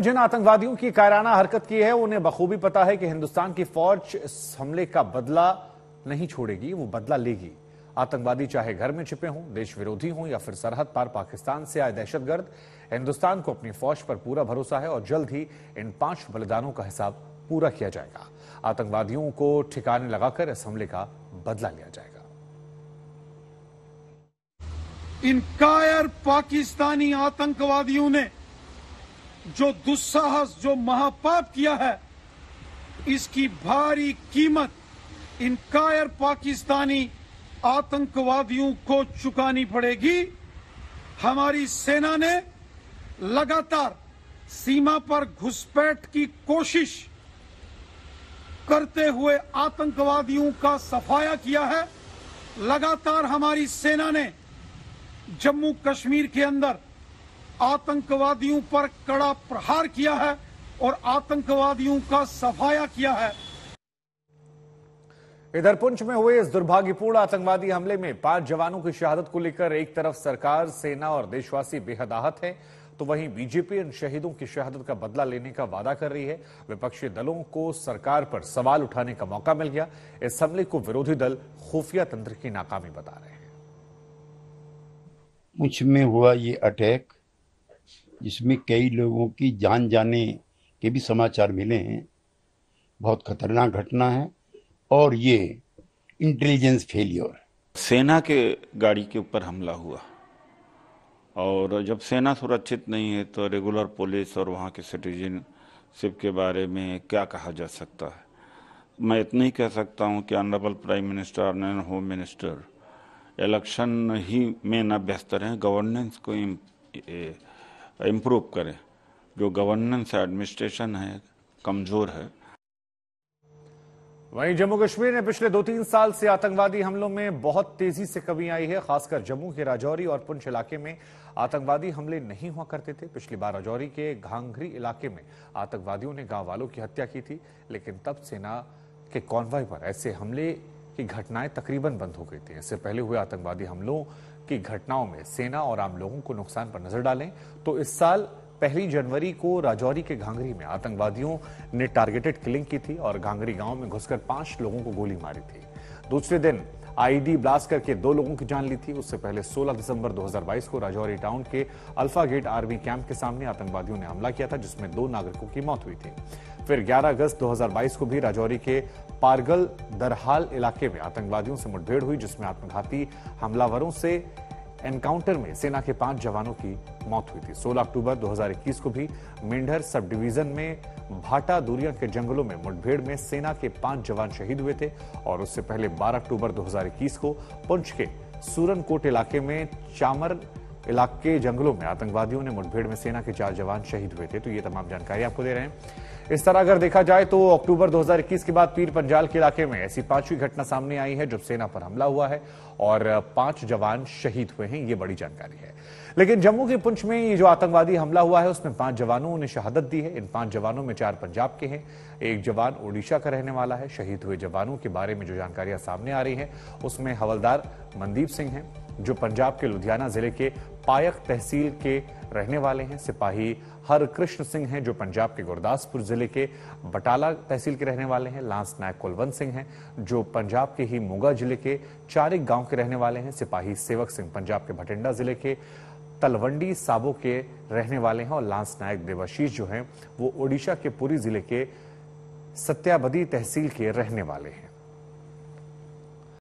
जिन आतंकवादियों की कायराना हरकत की है उन्हें बखूबी पता है कि हिंदुस्तान की फौज इस हमले का बदला नहीं छोड़ेगी वो बदला लेगी आतंकवादी चाहे घर में छिपे हों देश विरोधी हों या फिर सरहद पार पाकिस्तान से आए दहशतगर्द हिंदुस्तान को अपनी फौज पर पूरा भरोसा है और जल्द ही इन पांच बलिदानों का हिसाब पूरा किया जाएगा आतंकवादियों को ठिकाने लगाकर इस हमले का बदला लिया जाएगा इन कायर पाकिस्तानी आतंकवादियों ने जो दुस्साहस जो महापाप किया है इसकी भारी कीमत इन कायर पाकिस्तानी आतंकवादियों को चुकानी पड़ेगी हमारी सेना ने लगातार सीमा पर घुसपैठ की कोशिश करते हुए आतंकवादियों का सफाया किया है लगातार हमारी सेना ने जम्मू कश्मीर के अंदर आतंकवादियों पर कड़ा प्रहार किया है और आतंकवादियों का सफाया किया है इधर पुंछ में हुए इस दुर्भाग्यपूर्ण आतंकवादी हमले में पांच जवानों की शहादत को लेकर एक तरफ सरकार सेना और देशवासी बेहद आहत हैं तो वहीं बीजेपी इन शहीदों की शहादत का बदला लेने का वादा कर रही है विपक्षी दलों को सरकार पर सवाल उठाने का मौका मिल गया इस हमले को विरोधी दल खुफिया तंत्र की नाकामी बता रहे हैं पुंछ में हुआ ये अटैक जिसमें कई लोगों की जान जाने के भी समाचार मिले हैं बहुत खतरनाक घटना है और ये इंटेलिजेंस फेलियर सेना के गाड़ी के ऊपर हमला हुआ और जब सेना सुरक्षित नहीं है तो रेगुलर पुलिस और वहाँ के सिटीजनशिप के बारे में क्या कहा जा सकता है मैं इतना ही कह सकता हूँ कि honourable prime minister and home minister election ही में न व्यस्त रहें गवर्नेंस को इम्प्रूव करें जो गवर्नेंस एडमिनिस्ट्रेशन है कमजोर है वहीं जम्मू कश्मीर में पिछले दो तीन साल से आतंकवादी हमलों में बहुत तेजी से कमी आई है खासकर जम्मू के राजौरी और पुंछ इलाके में आतंकवादी हमले नहीं हुआ करते थे पिछली बार राजौरी के घांघरी इलाके में आतंकवादियों ने गांव वालों की हत्या की थी लेकिन तब सेना के कॉन्वॉय पर ऐसे हमले की घटनाएं तकरीबन बंद हो गई थी इससे पहले हुए आतंकवादी हमलों की घटनाओं में सेना और आम लोगों को नुकसान पर नजर डालें तो इस साल पहली जनवरी को राजौरी के घांघरी में आतंकवादियों ने टारगेटेड किलिंग की थी और घांघरी गांव में घुसकर पांच लोगों को गोली मारी थी दूसरे दिन आईडी ब्लास्ट करके दो लोगों की जान ली थी उससे पहले 16 दिसंबर 2022 को राजौरी टाउन के अल्फा गेट आर्मी कैंप के सामने आतंकवादियों ने हमला किया था जिसमें दो नागरिकों की मौत हुई थी फिर 11 अगस्त 2022 को भी राजौरी के पारगल दरहाल इलाके में आतंकवादियों से मुठभेड़ हुई जिसमें आत्मघाती हमलावरों से एनकाउंटर में सेना के पांच जवानों की मौत हुई थी 16 अक्टूबर 2021 को भी मेंढर सब डिवीजन में भाटा दूरिया के जंगलों में मुठभेड़ में सेना के पांच जवान शहीद हुए थे और उससे पहले 12 अक्टूबर 2021 को पुंछ के सूरनकोट इलाके में चामर इलाके जंगलों में आतंकवादियों ने मुठभेड़ में सेना के चार जवान शहीद हुए थे तो ये तमाम जानकारी आपको दे रहे हैं इस तरह अगर देखा जाए तो अक्टूबर 2021 के बाद पीर पंजाल के इलाके में ऐसी पांचवी घटना सामने आई है जब सेना पर हमला हुआ है और पांच जवान शहीद हुए हैं ये बड़ी जानकारी है लेकिन जम्मू के पुंछ में ये जो आतंकवादी हमला हुआ है उसमें पांच जवानों ने शहादत दी है इन पांच जवानों में चार पंजाब के हैं एक जवान ओडिशा का रहने वाला है शहीद हुए जवानों के बारे में जो जानकारियां सामने आ रही हैं उसमें हवलदार मनदीप सिंह हैं जो पंजाब के लुधियाना जिले के पायक तहसील के रहने वाले हैं सिपाही हर कृष्ण सिंह हैं जो पंजाब के गुरदासपुर जिले के बटाला तहसील के रहने वाले हैं लांस नायक कुलवंत सिंह हैं जो पंजाब के ही मोगा जिले के चारिक गांव के रहने वाले हैं सिपाही सेवक सिंह पंजाब के भटिंडा जिले के तलवंडी साबो के रहने वाले हैं और लांस नायक देवाशीष जो हैं वो ओडिशा के पुरी जिले के सत्याबदी तहसील के रहने वाले हैं